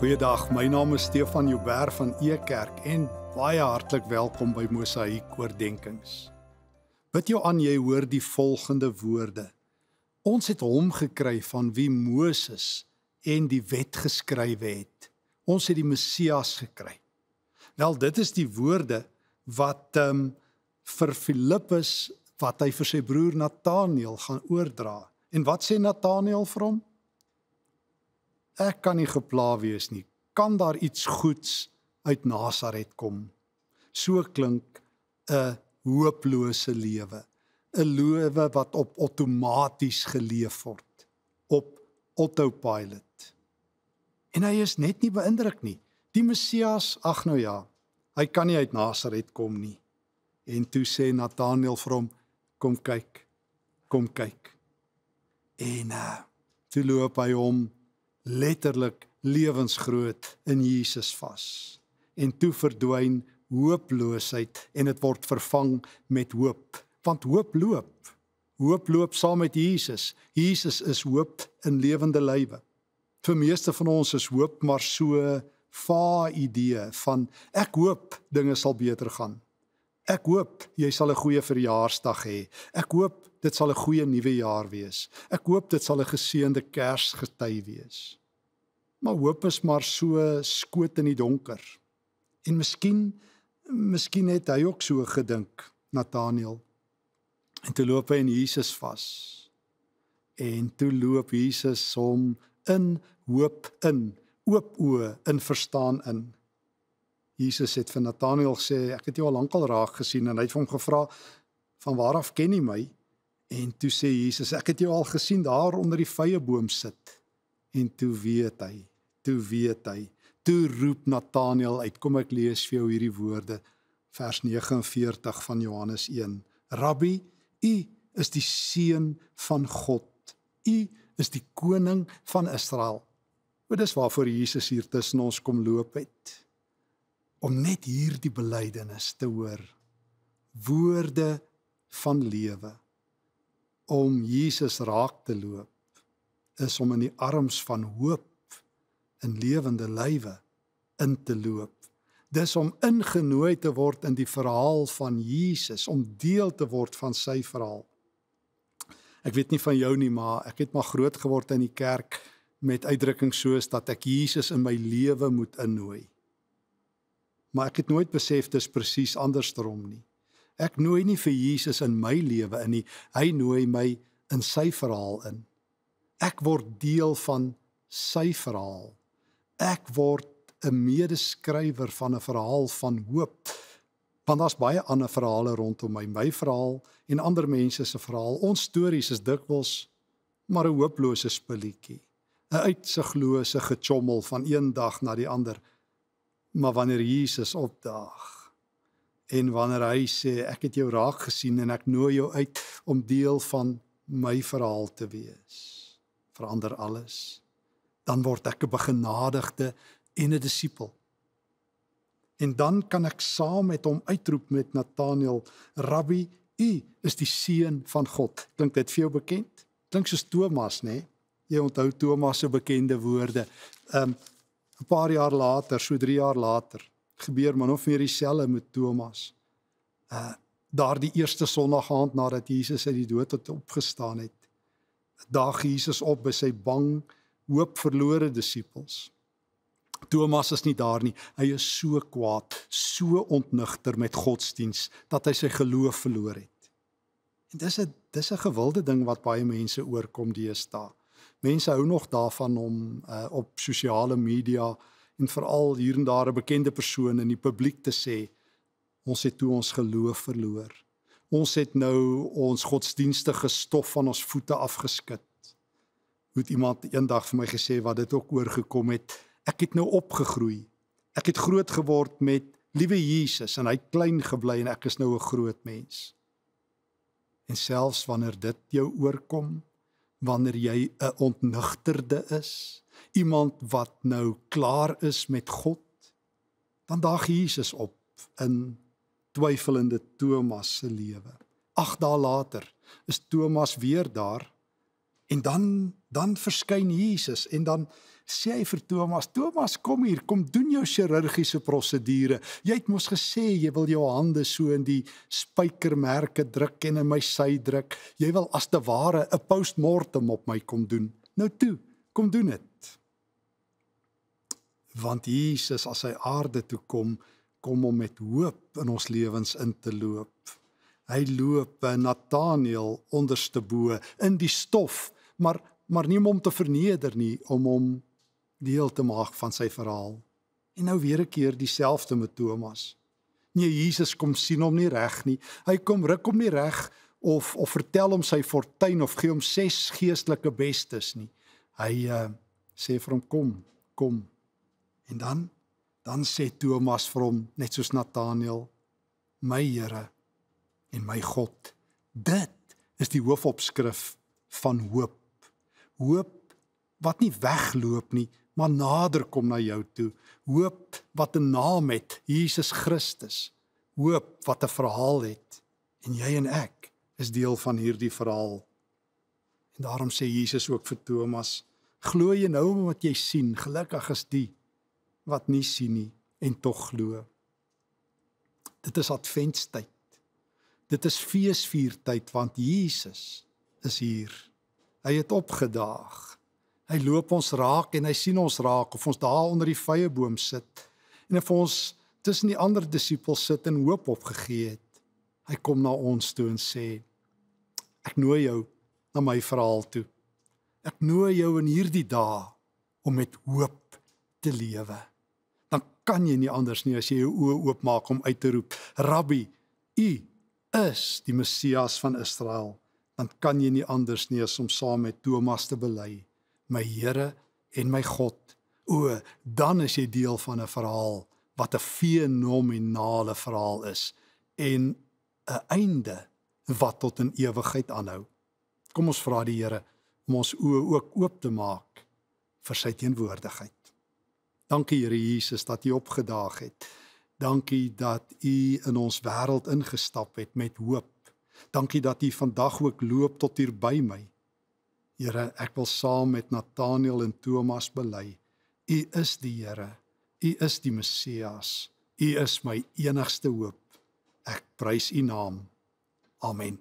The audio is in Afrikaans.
Goeiedag, my naam is Stefan Jouber van Ekerk en baie hartlik welkom by Mosaïek Oordenkings. Bid jou aan jy hoor die volgende woorde. Ons het hom gekry van wie Moses en die wet geskrywe het. Ons het die Messias gekry. Wel, dit is die woorde wat ehm um, vir Filippus wat hy vir sy broer Nataneel gaan oordra. En wat sê Nataneel vir hom? Ek kan nie gepla wees nie. Kan daar iets goeds uit Nasaret kom? So klink 'n hooplose lewe, 'n lewe wat op outomaties geleef word, op autopilot. En hy is net nie beïndruk nie. Die Messias, ag nou ja, hy kan nie uit Nasaret kom nie. En toe sê Nathanael vir hom, kom kyk, kom kyk. En uh, toe loop hy hom letterlik lewensgroot in Jesus vas. En toe verdwyn hooploosheid en dit word vervang met hoop, want hoop loop. Hoop loop saam met Jesus. Jesus is hoop in lewende lywe. Vir meeste van ons is hoop maar so 'n vae idee van ek hoop dinge sal beter gaan. Ek hoop jy sal 'n goeie verjaarsdag hê. Ek hoop dit sal 'n goeie nuwe jaar wees. Ek hoop dit sal 'n geseënde Kersgety wees. Maar hoop is maar so skoot in die donker. En miskien miskien het hy ook so gedink, Nathaniel. En toe loop hy in Jesus vas. En toe loop Jesus hom in hoop in, oop oë in verstaan in. Jesus het vir Nathanael gesê ek het jou al lank al raak gesien en hy het hom gevra van waar af ken jy my en toe sê Jesus ek het jou al gesien daar onder die vrye boom sit en toe weet hy toe weet hy toe roep Nathanael uit kom ek lees vir jou hierdie woorde vers 49 van Johannes 1 Rabbi u is die seun van God u is die koning van Israel Dit is waarvoor Jesus hier tussen ons kom loop het om net hierdie belydenis te hoor woorde van lewe om Jesus raak te loop is om in die arms van hoop in lewende lywe in te loop dis om ingenooi te word in die verhaal van Jesus om deel te word van sy verhaal ek weet nie van jou nie maar ek het maar groot geword in die kerk met uitdrukking soos dat ek Jesus in my lewe moet innooi maar ek het nooit besef dit is presies andersom nie. Ek nooi nie vir Jesus in my lewe in nie. Hy nooi my in sy verhaal in. Ek word deel van sy verhaal. Ek word 'n medeskrywer van 'n verhaal van hoop. Want daar's baie ander verhale rondom my, my verhaal en ander mense se verhaal. Ons stories is dikwels maar 'n hooplose spulletjie, 'n uitsiglose gechommel van een dag na die ander. Maar wanneer Jesus opdaag en wanneer hy sê ek het jou raak gesien en ek nooi jou uit om deel van my verhaal te wees, verander alles. Dan word ek 'n begenadigde en 'n disipel. En dan kan ek saam met hom uitroep met Nathanael, Rabbi, u is die seun van God. Klink dit vir jou bekend? Klink soos Thomas, né? Nee? Jy onthou Thomas se bekende woorde. Ehm um, 'n paar jaar later, so 3 jaar later, gebeur man of meer dieselfde met Thomas. Uh daardie eerste Sondag aand nadat Jesus uit die dood tot opgestaan het, daag Jesus op by sy bang, hoopverlore disippels. Thomas is nie daar nie. Hy is so kwaad, so ontnugter met godsdiens dat hy sy geloof verloor het. En dis 'n dis 'n gewilde ding wat baie mense oorkom deesdae mense hou nog daarvan om uh, op sosiale media en veral hier en daar 'n bekende persoon in die publiek te sê ons het toe ons geloof verloor. Ons het nou ons godsdienstige stof van ons voete afgeskit. Hoe iemand eendag vir my gesê wat dit ook oorgekom het, ek het nou opgegroei. Ek het groot geword met liewe Jesus en hy klein gebly en ek is nou 'n groot mens. En selfs wanneer dit jou oorkom, wanneer jy 'n ontnugterde is, iemand wat nou klaar is met God, dan daag Jesus op in twyfelende Thomas se lewe. Ag daar later is Thomas weer daar en dan dan verskyn Jesus en dan sê hy vir Thomas, Thomas, kom hier, kom doen jou chirurgiese prosedure. Jy het mos gesê jy wil jou hande so in die spykermerke druk en in my sy druk. Jy wil as te ware 'n postmortem op my kom doen. Nou toe, kom doen dit. Want Jesus as hy aarde toe kom, kom om met hoop in ons lewens in te loop. Hy loop by eh, Nathaniel onderste bo in die stof, maar maar nie om hom te verneder nie, om hom deel te maak van sy verhaal. En nou weer 'n keer dieselfde met Thomas. Nee, Jesus kom sien hom nie reg nie. Hy kom ruk hom nie reg of of vertel hom sy fortuin of gee hom ses geestelike bestes nie. Hy uh, sê vir hom kom, kom. En dan dan sê Thomas vir hom net soos Nathanael, my Here en my God. Dit is die hoofopskrif van hoop. Hoop wat nie wegloop nie, maar nader kom na jou toe. Hoop wat 'n naam het, Jesus Christus. Hoop wat 'n verhaal het en jy en ek is deel van hierdie verhaal. En daarom sê Jesus ook vir Thomas: "Glo jy nou wat jy sien? Gelukkig is die wat nie sien nie en tog glo." Dit is adventtyd. Dit is feesviertyd want Jesus is hier. Hy het opgedaag. Hy loop ons raak en hy sien ons raak of ons daar onder die vrye boom sit en of ons tussen die ander disippels sit en hoop opgegee het. Hy kom na ons toe en sê: Ek nooi jou na my verhaal toe. Ek nooi jou in hierdie dae om met hoop te lewe. Dan kan jy nie anders nie as jy jou oë oopmaak om uit te roep: Rabbi, U is die Messias van Israel. Dan kan jy nie anders nie as om saam met Thomas te bely my Here en my God. O, dan is jy deel van 'n verhaal wat 'n fenominale verhaal is en 'n einde wat tot in ewigheid aanhou. Kom ons vra die Here om ons oë ook oop te maak vir sy teenwoordigheid. Dankie Here Jesus dat U opgedaag het. Dankie dat U in ons wêreld ingestap het met hoop. Dankie dat U vandag ook loop tot hier by my. Here, ek wil saam met Nathaniel en Thomas bely. U is die Here. U is die Messias. U is my enigste hoop. Ek prys u naam. Amen.